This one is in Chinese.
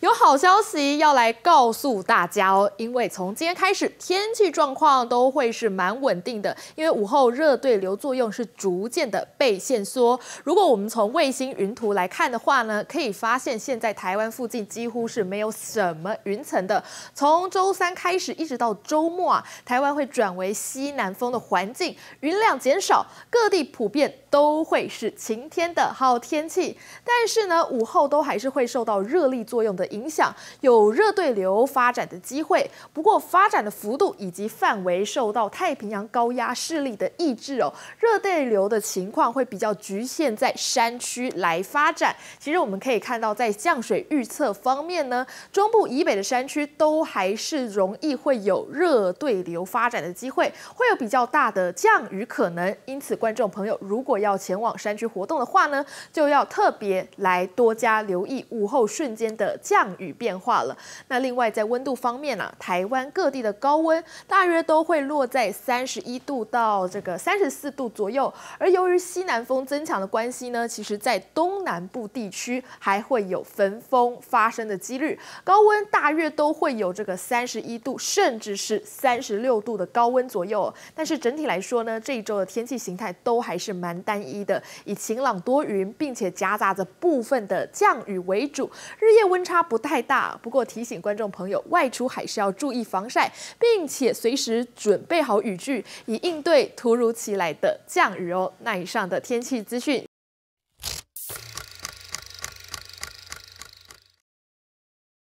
有好消息要来告诉大家哦，因为从今天开始，天气状况都会是蛮稳定的。因为午后热对流作用是逐渐的被限缩。如果我们从卫星云图来看的话呢，可以发现现在台湾附近几乎是没有什么云层的。从周三开始一直到周末啊，台湾会转为西南风的环境，云量减少，各地普遍都会是晴天的好天气。但是呢，午后都还是会受到热力作用。的影响有热对流发展的机会，不过发展的幅度以及范围受到太平洋高压势力的抑制哦。热对流的情况会比较局限在山区来发展。其实我们可以看到，在降水预测方面呢，中部以北的山区都还是容易会有热对流发展的机会，会有比较大的降雨可能。因此，观众朋友如果要前往山区活动的话呢，就要特别来多加留意午后瞬间的。降雨变化了。那另外在温度方面呢，台湾各地的高温大约都会落在三十一度到这个三十四度左右。而由于西南风增强的关系呢，其实，在东南部地区还会有焚风发生的几率，高温大约都会有这个三十一度，甚至是三十六度的高温左右。但是整体来说呢，这一周的天气形态都还是蛮单一的，以晴朗多云，并且夹杂着部分的降雨为主，日夜温差。不太大，不过提醒观众朋友，外出还是要注意防晒，并且随时准备好雨具，以应对突如其来的降雨哦。那以上的天气资讯。